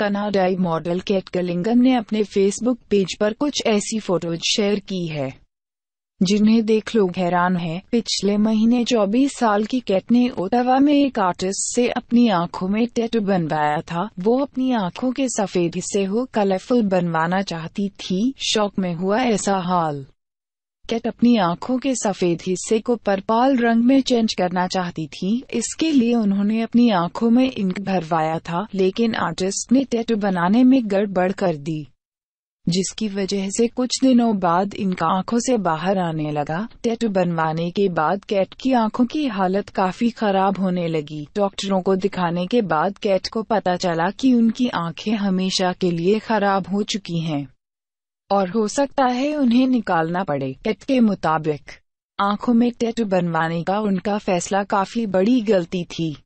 कनाडाई model cat गलिंगम ने अपने फेसबुक पेज पर कुछ ऐसी फोटोज शेयर की है जिन्हें देख लोग हैरान है पिछले महीने 24 साल की कैट ने ओटावा में एक आर्टिस्ट से अपनी आंखों में टैटू बनवाया था वो अपनी आंखों के सफेद हिस्से हो कलरफुल बनवाना चाहती थी शौक में हुआ ऐसा हाल कैट अपनी आंखों के सफेद हिस्से को पर्पाल रंग में चेंज करना चाहती थी इसके लिए उन्होंने अपनी आंखों में इंक भरवाया था लेकिन आर्टिस्ट ने टैटू बनाने में गड़बड़ कर दी जिसकी वजह से कुछ दिनों बाद इनका आंखों से बाहर आने लगा टैटू बनवाने के बाद कैट की आंखों की हालत काफी खराब होने लगी डॉक्टरों को दिखाने के बाद कैट को पता चला कि उनकी आंखें हमेशा के लिए खराब हो चुकी हैं और हो सकता है उन्हें निकालना पड़े टेट के मुताबिक आंखों में टेट बनवाने का उनका फैसला काफी बड़ी गलती थी